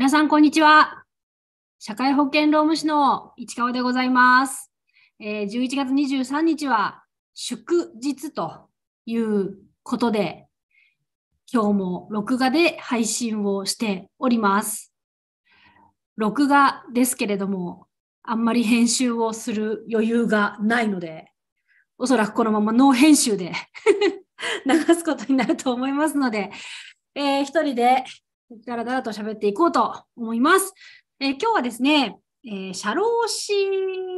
皆さん、こんにちは。社会保険労務士の市川でございます。えー、11月23日は祝日ということで、今日も録画で配信をしております。録画ですけれども、あんまり編集をする余裕がないので、おそらくこのままノー編集で 流すことになると思いますので、えー、一人でだらだらと喋っていこうと思います。えー、今日はですね、えー、社労士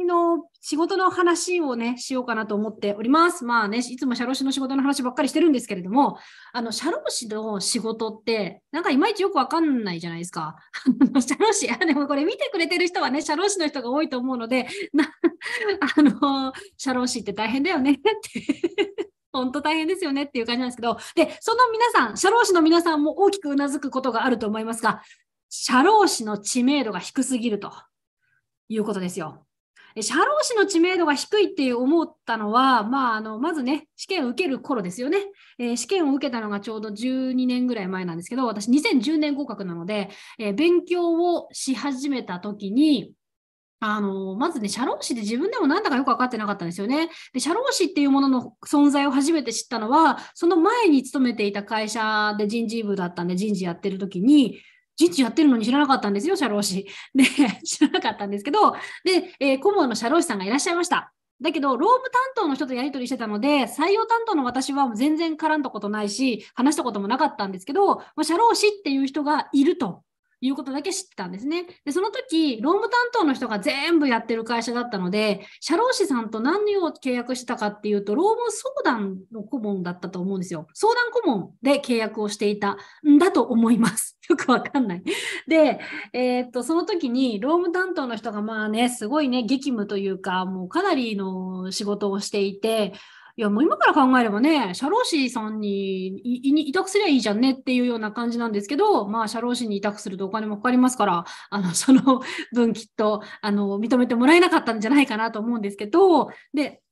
の仕事の話をね、しようかなと思っております。まあね、いつも社労士の仕事の話ばっかりしてるんですけれども、あの、社労士の仕事って、なんかいまいちよくわかんないじゃないですか。社労士、あ、でもこれ見てくれてる人はね、社労士の人が多いと思うので、なあの、社労士って大変だよねって本当大変ですよねっていう感じなんですけど、で、その皆さん、社労士の皆さんも大きくうなずくことがあると思いますが、社労士の知名度が低すぎるということですよ。社労士の知名度が低いって思ったのは、まあ、あのまずね、試験を受ける頃ですよね、えー、試験を受けたのがちょうど12年ぐらい前なんですけど、私、2010年合格なので、えー、勉強をし始めた時に、あの、まずね、社労士で自分でもなんだかよく分かってなかったんですよね。で、社労士っていうものの存在を初めて知ったのは、その前に勤めていた会社で人事部だったんで、人事やってる時に、人事やってるのに知らなかったんですよ、社労士。で、知らなかったんですけど、で、えー、顧問の社労士さんがいらっしゃいました。だけど、労務担当の人とやり取りしてたので、採用担当の私は全然絡んだことないし、話したこともなかったんですけど、まあ、社労士っていう人がいるということだけ知ってたんですね。で、その時、労務担当の人が全部やってる会社だったので、社労士さんと何を契約したかっていうと、労務相談の顧問だったと思うんですよ。相談顧問で契約をしていたんだと思います。よくわかんない。で、えー、っと、その時に、労務担当の人がまあね、すごいね、激務というか、もうかなりの仕事をしていて、いや、もう今から考えればね、社労士さんに委託すりゃいいじゃんねっていうような感じなんですけど、まあ、社労士に委託するとお金もかかりますから、あの、その分きっと、あの、認めてもらえなかったんじゃないかなと思うんですけど、で、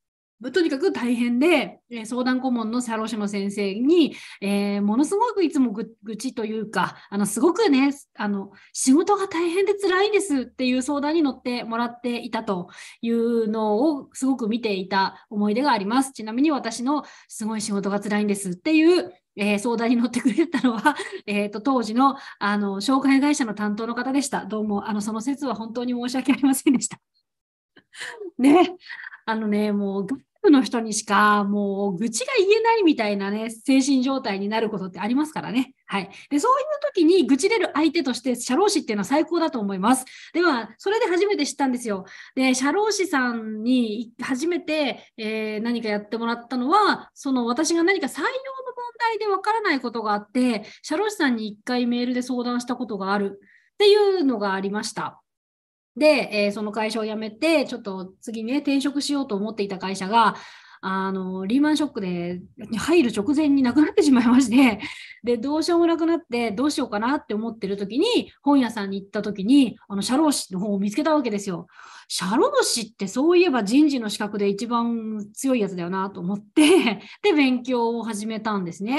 とにかく大変で、え相談顧問のサロシの先生に、えー、ものすごくいつも愚痴というか、あの、すごくね、あの、仕事が大変で辛いんですっていう相談に乗ってもらっていたというのをすごく見ていた思い出があります。ちなみに私のすごい仕事が辛いんですっていうえー、相談に乗ってくれたのは、えーと、当時のあの紹介会社の担当の方でした。どうもあのその説は本当に申し訳ありませんでした。ね、あのね、もうの人にしかもう愚痴が言えないみたいなね、精神状態になることってありますからね。はい。で、そういう時に愚痴れる相手として社労士っていうのは最高だと思います。では、それで初めて知ったんですよ。で、社労士さんに初めて、えー、何かやってもらったのは、その私が何か採用の問題でわからないことがあって、社労士さんに1回メールで相談したことがあるっていうのがありました。で、えー、その会社を辞めて、ちょっと次ね、転職しようと思っていた会社が、あの、リーマンショックで入る直前になくなってしまいまして、で、どうしようもなくなって、どうしようかなって思ってる時に、本屋さんに行った時に、あの、社労士の本を見つけたわけですよ。社労士ってそういえば人事の資格で一番強いやつだよなと思って で、勉強を始めたんですね。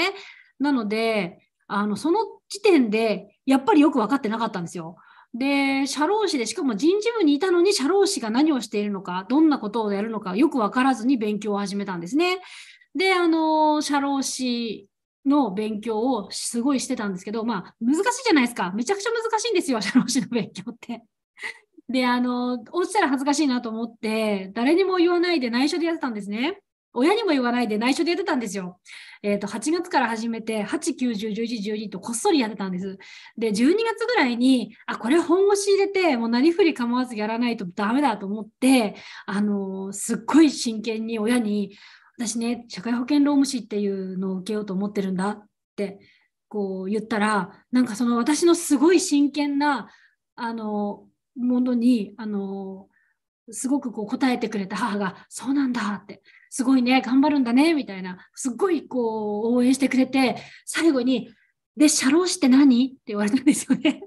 なので、あの、その時点で、やっぱりよく分かってなかったんですよ。で、社労士で、しかも人事部にいたのに社労士が何をしているのか、どんなことをやるのかよくわからずに勉強を始めたんですね。で、あの、社労士の勉強をすごいしてたんですけど、まあ、難しいじゃないですか。めちゃくちゃ難しいんですよ、社労士の勉強って。で、あの、落ちたら恥ずかしいなと思って、誰にも言わないで内緒でやってたんですね。親にも言わないで内緒でやってたんですよ。えっ、ー、と、8月から始めて、8、9、10、11、12とこっそりやってたんです。で、12月ぐらいに、あ、これ本腰入れて、もう何ふり構わずやらないとダメだと思って、あのー、すっごい真剣に親に、私ね、社会保険労務士っていうのを受けようと思ってるんだって、こう言ったら、なんかその私のすごい真剣な、あのー、ものに、あの、すごくこう答えてくれた母が、そうなんだって、すごいね、頑張るんだね、みたいな、すっごいこう、応援してくれて、最後に、で、社労士って何って言われたんですよね。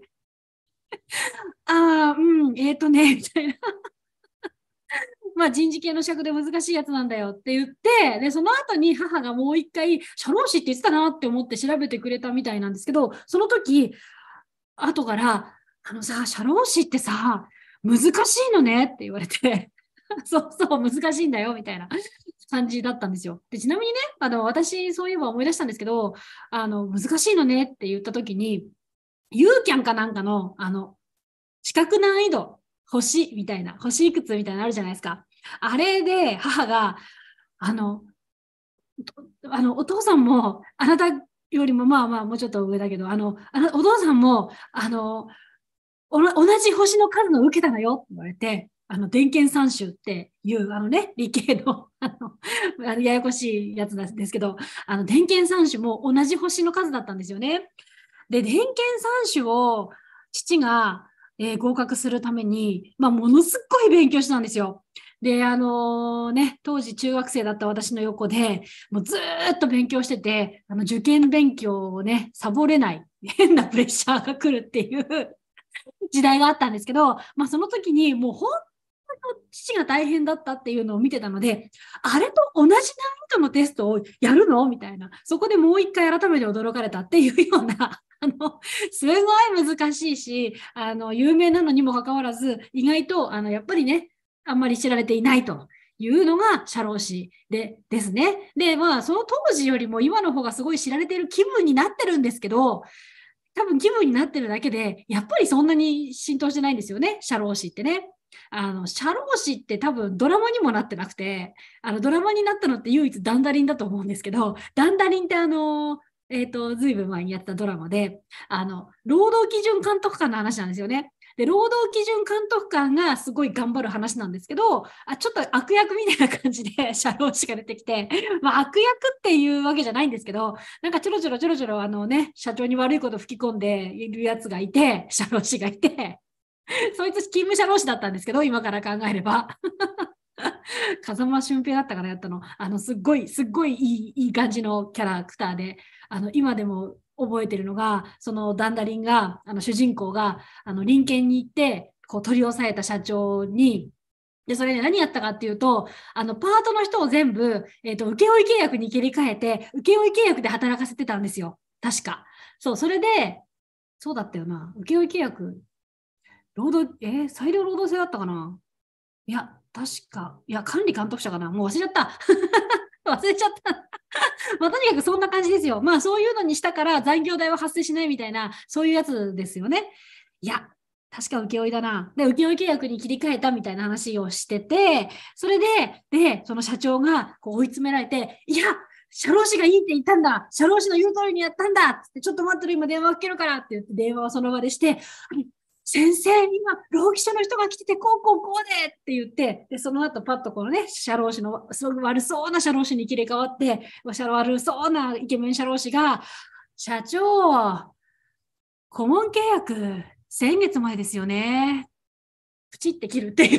ああ、うん、えっ、ー、とね、みたいな。まあ人事系の尺で難しいやつなんだよって言って、で、その後に母がもう一回、社労士って言ってたなって思って調べてくれたみたいなんですけど、その時、後から、あのさ、社労士ってさ、難しいのねって言われて、そうそう、難しいんだよ、みたいな。感じだったんですよ。でちなみにね、あの私、そういえば思い出したんですけど、あの難しいのねって言った時に、ユーキャンかなんかの、あの、四角難易度、星みたいな、星いくつみたいなのあるじゃないですか。あれで母が、あの、あのお父さんもあなたよりもまあまあもうちょっと上だけど、あの、あのお父さんも、あの、同じ星の数の受けたのよって言われて、あの電検三種っていうあのね 理系のあのややこしいやつなんですけどあの電検三種も同じ星の数だったんですよね。で電検三種を父が、えー、合格するために、まあ、ものすっごい勉強したんですよ。であのー、ね当時中学生だった私の横でもうずっと勉強しててあの受験勉強をねサボれない 変なプレッシャーが来るっていう 時代があったんですけど、まあ、その時にもう本の父が大変だったっていうのを見てたので、あれと同じ難易度のテストをやるのみたいな、そこでもう一回改めて驚かれたっていうような。あの、すごい難しいし、あの、有名なのにもかかわらず、意外と、あの、やっぱりね、あんまり知られていないというのが社労士でですね。で、まあ、その当時よりも今の方がすごい知られている気分になってるんですけど、多分気分になってるだけで、やっぱりそんなに浸透してないんですよね、社労士ってね。あの社労士って多分ドラマにもなってなくてあのドラマになったのって唯一ダンダリンだと思うんですけどダンダリンってあのえっ、ー、とずいぶん前にやったドラマであの労働基準監督官の話なんですよね。で労働基準監督官がすごい頑張る話なんですけどあちょっと悪役みたいな感じで 社労士が出てきて、まあ、悪役っていうわけじゃないんですけどなんかちょろちょろちょろちょろあのね社長に悪いこと吹き込んでいるやつがいて社労士がいて そいつ勤務者同士だったんですけど、今から考えれば。風間俊平だったからやったの。あの、すっごい、すっごいいいいい感じのキャラクターで、あの、今でも覚えてるのが、そのダンダリンが、あの、主人公が、あの、林県に行って、こう、取り押さえた社長に、で、それで何やったかっていうと、あの、パートの人を全部、えっ、ー、と、請負契約に切り替えて、請負契約で働かせてたんですよ。確か。そう、それで、そうだったよな。請負契約労働、えー、裁量労働制だったかないや、確か、いや、管理監督者かなもう忘れちゃった。忘れちゃった。まあ、とにかくそんな感じですよ。まあ、そういうのにしたから残業代は発生しないみたいな、そういうやつですよね。いや、確か請負だな。で、請負契約に切り替えたみたいな話をしてて、それで、で、その社長がこう追い詰められて、いや、社労士がいいって言ったんだ社労士の言う通りにやったんだつって、ちょっと待ってる今電話かけるからって言って電話をその場でして、先生、今、労基署の人が来てて、こうこうこうでって言って、で、その後パッとこのね、社労士の、すごく悪そうな社労士に切り替わって、社悪そうなイケメン社労士が、社長、顧問契約、先月前ですよね。プチって切るってい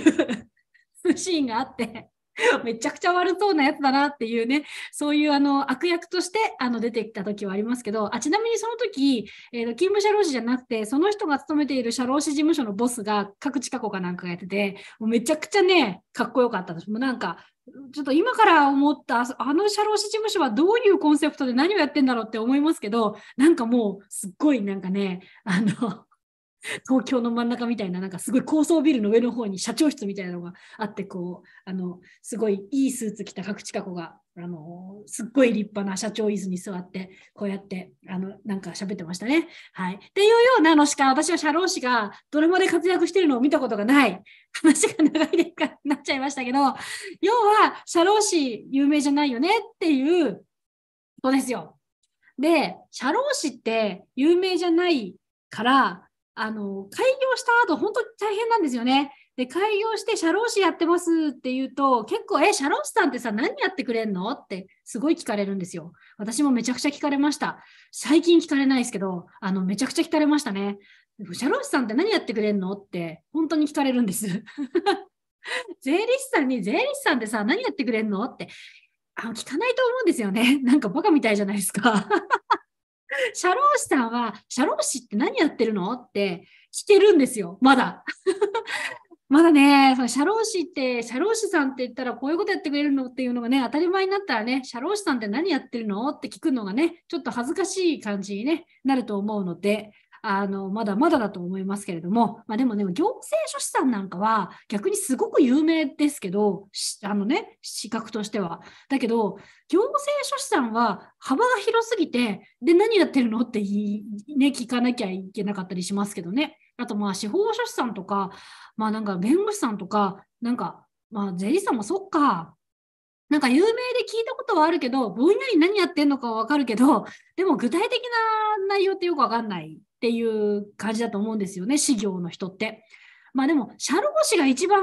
う シーンがあって、めちゃくちゃ悪そうなやつだなっていうね、そういうあの悪役としてあの出てきた時はありますけど、あちなみにその時、えー、勤務社労士じゃなくて、その人が勤めている社労士事務所のボスが各地過子かなんかがやってて、もうめちゃくちゃね、かっこよかったです。もうなんかちょっと今から思ったあの社労士事務所はどういうコンセプトで何をやってんだろうって思いますけどなんかもうすっごいなんかねあの 東京の真ん中みたいな、なんかすごい高層ビルの上の方に社長室みたいなのがあって、こう、あの、すごいいいスーツ着た各地加子が、あの、すっごい立派な社長椅子に座って、こうやって、あの、なんか喋ってましたね。はい。っていうようなのしか、私は社労士がドラマで活躍してるのを見たことがない。話が長いでっかなっちゃいましたけど、要は、社労士有名じゃないよねっていうことですよ。で、社労士って有名じゃないから、あの開業した後本当に大変なんですよね。で開業して社労士やってますって言うと結構「え社労士さんってさ何やってくれんの?」ってすごい聞かれるんですよ。私もめちゃくちゃ聞かれました。最近聞かれないですけどあのめちゃくちゃ聞かれましたね。社労士さんって何やってくれんのって本当に聞かれるんです。税理士さんに税理士さんってさ何やってくれんのってあの聞かないと思うんですよね。なんかバカみたいじゃないですか。社労士さんは、社労士って何やってるのって聞けるんですよ、まだ。まだね、その社労士って、社労士さんって言ったらこういうことやってくれるのっていうのがね、当たり前になったらね、社労士さんって何やってるのって聞くのがね、ちょっと恥ずかしい感じに、ね、なると思うので、あのまだまだだと思いますけれども、まあ、でもね行政書士さんなんかは逆にすごく有名ですけどあの、ね、資格としてはだけど行政書士さんは幅が広すぎてで何やってるのってい、ね、聞かなきゃいけなかったりしますけどねあとまあ司法書士さんとか,、まあ、なんか弁護士さんとかなんか、まあ、税理士さんもそっかなんか有名で聞いたことはあるけど、ぼんやり何やってんのかはわかるけど、でも具体的な内容ってよくわかんないっていう感じだと思うんですよね、修行の人って。まあでも、社労士が一番、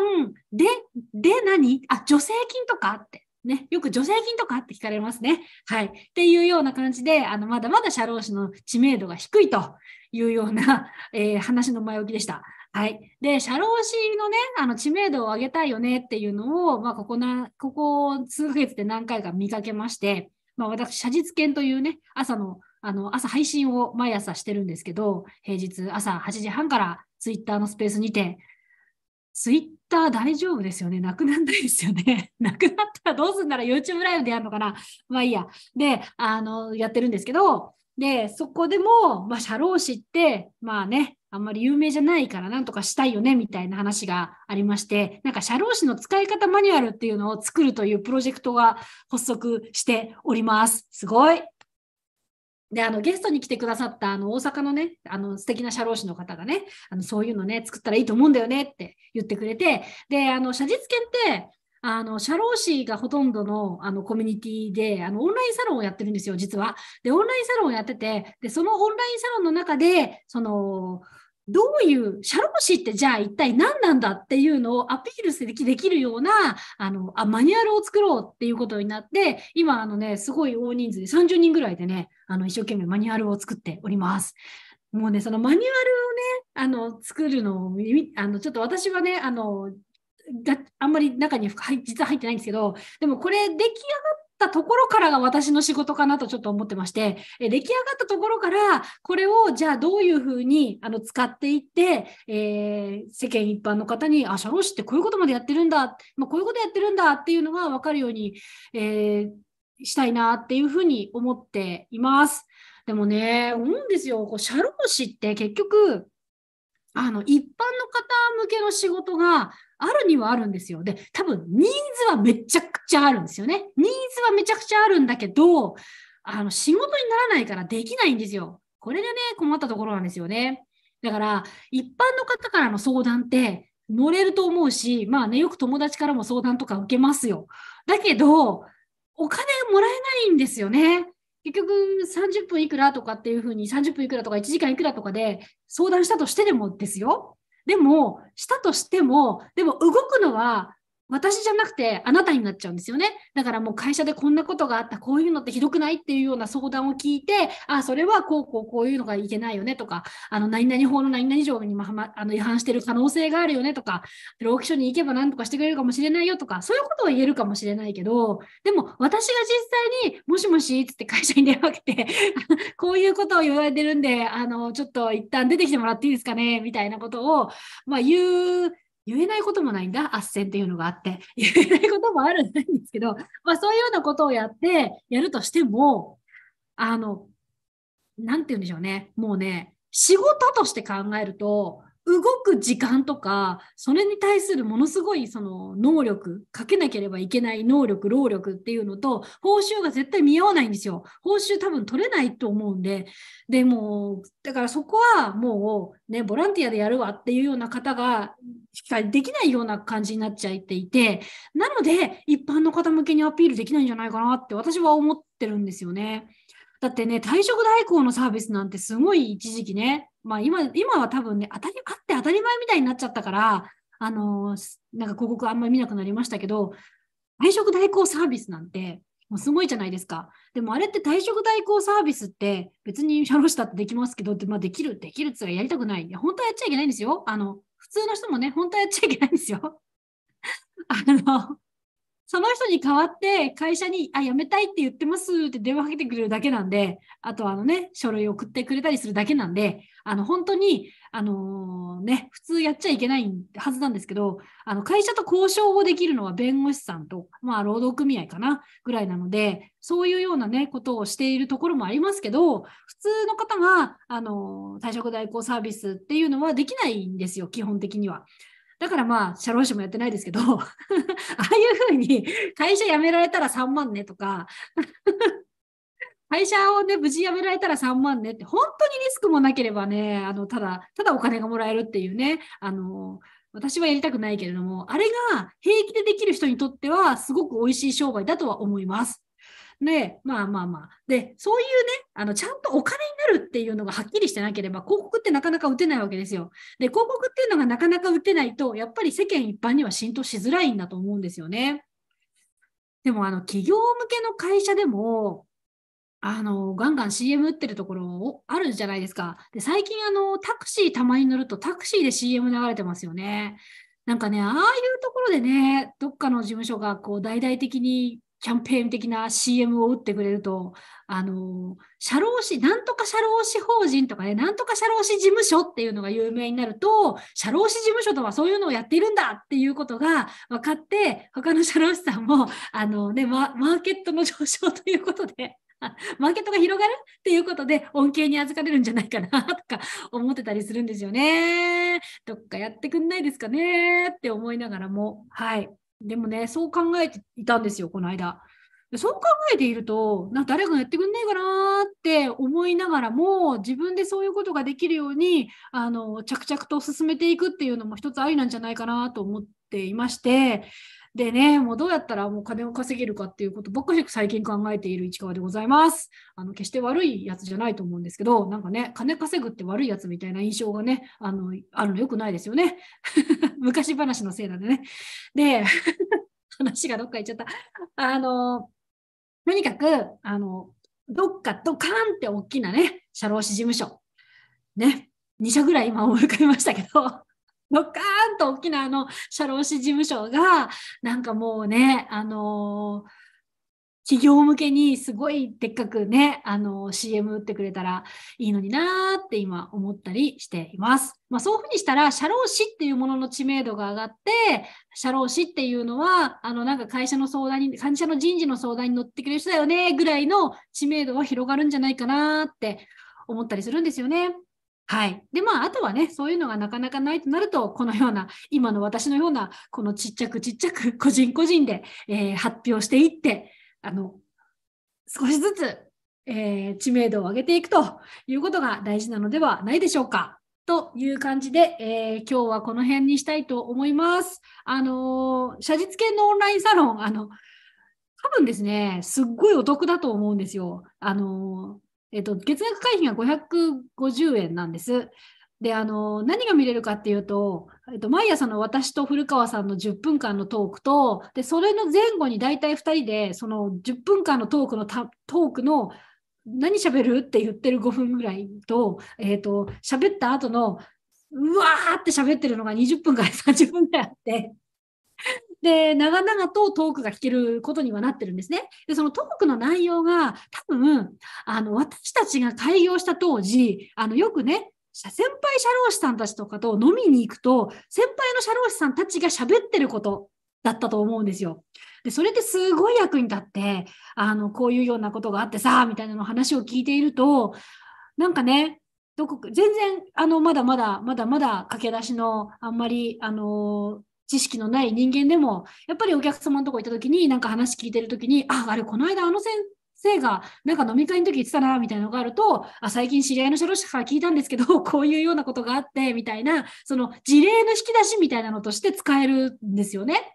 で、で何あ、助成金とかって。ね、よく助成金とかって聞かれますね。はい。っていうような感じで、あの、まだまだ社労士の知名度が低いというような、えー、話の前置きでした。はい。で、社労士のね、あの、知名度を上げたいよねっていうのを、まあ、ここな、ここ数ヶ月で何回か見かけまして、まあ、私、写実研というね、朝のあの、朝配信を毎朝してるんですけど、平日朝8時半からツイッターのスペースにて、ツイッター大丈夫ですよねなくなったですよね なくなったらどうすんなら YouTube ライブでやるのかなまあいいや。で、あの、やってるんですけど、で、そこでも、まあ、社労士って、まあね、あんまり有名じゃないからなんとかしたいよねみたいな話がありまして、なんか社労士の使い方マニュアルっていうのを作るというプロジェクトが発足しております。すごいであのゲストに来てくださったあの大阪のねあの素敵な社労士の方がねあのそういうのね作ったらいいと思うんだよねって言ってくれてであの写実研ってあの社労士がほとんどのあのコミュニティであのオンラインサロンをやってるんですよ実は。でオンラインサロンをやっててでそのオンラインサロンの中でそのどういうシャ社労士ってじゃあ一体何なんだっていうのをアピールできるようなあのあマニュアルを作ろうっていうことになって今あのねすごい大人数で30人ぐらいでねあの一生懸命マニュアルを作っております。もうねそのマニュアルをねあの作るのをあのちょっと私はねあのがあんまり中に実は入ってないんですけどでもこれ出来上がっったところからが私の仕事かなとちょっと思ってまして、え出来上がったところから、これをじゃあどういうふうにあの使っていって、えー、世間一般の方に、あ、社労士ってこういうことまでやってるんだ、まあ、こういうことやってるんだっていうのが分かるように、えー、したいなっていうふうに思っています。でもね、思うんですよ。こう社労士って結局、あの、一般の方向けの仕事が、あるにはあるんですよ。で、多分ニーズはめちゃくちゃあるんですよね。ニーズはめちゃくちゃあるんだけど、あの、仕事にならないからできないんですよ。これがね、困ったところなんですよね。だから、一般の方からの相談って、乗れると思うし、まあね、よく友達からも相談とか受けますよ。だけど、お金もらえないんですよね。結局30分いくらとかっていうふうに30分いくらとか1時間いくらとかで相談したとしてでもですよ。でも、したとしても、でも動くのは私じゃなくてあなたになっちゃうんですよね。だからもう会社でこんなことがあった、こういうのってひどくないっていうような相談を聞いて、あ、それはこうこうこういうのがいけないよねとか、あの、何々法の何々条にもま、あの違反してる可能性があるよねとか、労基署に行けば何とかしてくれるかもしれないよとか、そういうことは言えるかもしれないけど、でも私が実際にもしもしって会社に電話かけて こういうことを言われてるんで、あの、ちょっと一旦出てきてもらっていいですかねみたいなことを、まあ言う言えないこともないんだ、圧旋っていうのがあって。言えないこともあるんですけど、まあそういうようなことをやって、やるとしても、あの、なんて言うんでしょうね。もうね、仕事として考えると、動く時間とかそれに対するものすごいその能力かけなければいけない能力労力っていうのと報酬が絶対見合わないんですよ報酬多分取れないと思うんででもだからそこはもうねボランティアでやるわっていうような方がしかできないような感じになっちゃっていてなので一般の方向けにアピールできないんじゃないかなって私は思ってるんですよね。だってね、退職代行のサービスなんてすごい一時期ね、まあ今、今は多分ね、当たり、あって当たり前みたいになっちゃったから、あのー、なんか広告あんまり見なくなりましたけど、退職代行サービスなんて、もうすごいじゃないですか。でもあれって退職代行サービスって別に社労士だってできますけど、まあ、できる、できるってやりたくない。いや、本当はやっちゃいけないんですよ。あの、普通の人もね、本当はやっちゃいけないんですよ。あの、その人に代わって会社に、あ、辞めたいって言ってますって電話かけてくれるだけなんで、あとあのね、書類送ってくれたりするだけなんで、あの、本当に、あのー、ね、普通やっちゃいけないはずなんですけど、あの、会社と交渉をできるのは弁護士さんと、まあ、労働組合かな、ぐらいなので、そういうようなね、ことをしているところもありますけど、普通の方が、あのー、退職代行サービスっていうのはできないんですよ、基本的には。だからまあ、社労士もやってないですけど、ああいうふうに会社辞められたら3万ねとか、会社をね、無事辞められたら3万ねって、本当にリスクもなければね、あの、ただ、ただお金がもらえるっていうね、あの、私はやりたくないけれども、あれが平気でできる人にとっては、すごく美味しい商売だとは思います。ね、まあまあまあ。で、そういうね、あの、ちゃんとお金になるっていうのがはっきりしてなければ、広告ってなかなか打てないわけですよ。で、広告っていうのがなかなか打てないと、やっぱり世間一般には浸透しづらいんだと思うんですよね。でも、あの、企業向けの会社でも、あの、ガンガン CM 打ってるところあるじゃないですか。で、最近あの、タクシーたまに乗るとタクシーで CM 流れてますよね。なんかね、ああいうところでね、どっかの事務所がこう大々的にキャンペーン的な CM を打ってくれると、あの、社労士、なんとか社労士法人とかね、なんとか社労士事務所っていうのが有名になると、社労士事務所とはそういうのをやっているんだっていうことが分かって、他の社労士さんも、あのね、マーケットの上昇ということで、マーケットが広がるっていうことで恩恵に預かれるんじゃないかなとか思ってたりするんですよね。どっかやってくんないですかねって思いながらも、はい、でもね、そう考えていたんですよ、この間。そう考えていると、な誰かやってくんねえかなって思いながらも、自分でそういうことができるように、あの着々と進めていくっていうのも一つありなんじゃないかなと思っていまして、でね、もうどうやったらもう金を稼げるかっていうことばっかり最近考えている市川でございます。あの、決して悪いやつじゃないと思うんですけど、なんかね、金稼ぐって悪いやつみたいな印象がね、あの、あるのよくないですよね。昔話のせいなんでね。で、話がどっか行っちゃった。あの、とにかく、あの、どっかドカーンって大きなね、社労士事務所。ね、2社ぐらい今思い浮かびましたけど、ドカーンと大きなあの社労士事務所がなんかもうねあの企業向けにすごいでっかくね、あの、CM 打ってくれたらいいのになーって今思ったりしています。まあそういうふうにしたら、社労士っていうものの知名度が上がって、社労士っていうのは、あの、なんか会社の相談に、会社の人事の相談に乗ってくれる人だよね、ぐらいの知名度は広がるんじゃないかなって思ったりするんですよね。はい。で、まあ、あとはね、そういうのがなかなかないとなると、このような、今の私のような、このちっちゃくちっちゃく、個人個人で、えー、発表していって、あの、少しずつ、えー、知名度を上げていくということが大事なのではないでしょうか。という感じで、えー、今日はこの辺にしたいと思います。あのー、写実系のオンラインサロン、あの、多分ですね、すっごいお得だと思うんですよ。あのえっと、月額会費が550円なんです。であの何が見れるかっていうと、えっと、毎朝の私と古川さんの10分間のトークとでそれの前後に大体2人でその10分間のトークのトークの何喋るって言ってる5分ぐらいと、えっ、と、喋った後の、うわーって喋ってるのが20分から30分ぐらいあって、で、長々とトークが聞けることにはなってるんですね。で、そのトークの内容が多分、あの、私たちが開業した当時、あの、よくね、先輩社労士さんたちとかと飲みに行くと、先輩の社労士さんたちが喋ってることだったと思うんですよ。で、それってすごい役に立って、あの、こういうようなことがあってさ、みたいなの話を聞いていると、なんかね、どこ全然、あの、まだまだ、まだまだ駆け出しの、あんまり、あのー知識のない人間でもやっぱりお客様のとこ行った時になんか話聞いてる時にああれこの間あの先生がなんか飲み会の時言ってたなみたいなのがあるとあ最近知り合いの社労士から聞いたんですけど こういうようなことがあってみたいなその事例の引き出しみたいなのとして使えるんですよね。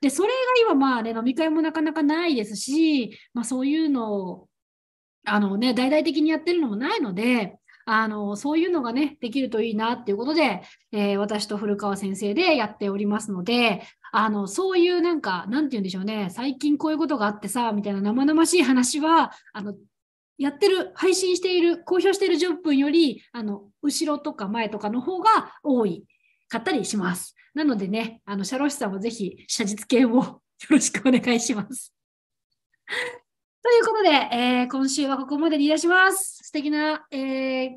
でそれが今まあね飲み会もなかなかないですし、まあ、そういうのをあのね大々的にやってるのもないのであのそういうのがねできるといいなっていうことで、えー、私と古川先生でやっておりますのであのそういうなんかなんて言うんでしょうね最近こういうことがあってさみたいな生々しい話はあのやってる配信している公表している10分よりあの後ろとか前とかの方が多いかったりします。なのでね、あの、社労士さんもぜひ、写実系をよろしくお願いします。ということで、えー、今週はここまでにいたします。素敵な、えー、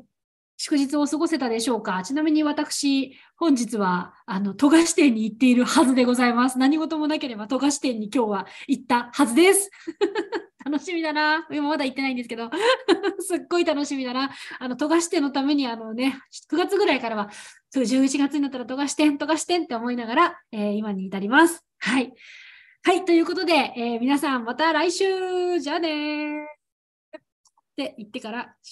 祝日を過ごせたでしょうかちなみに私、本日は、あの、富樫店に行っているはずでございます。何事もなければ富樫店に今日は行ったはずです。楽しみだな。今まだ行ってないんですけど、すっごい楽しみだな。あの、富樫店のために、あのね、9月ぐらいからは、11月になったら富樫店、富樫店って思いながら、えー、今に至ります。はい。はい、ということで、えー、皆さんまた来週じゃあねって言ってから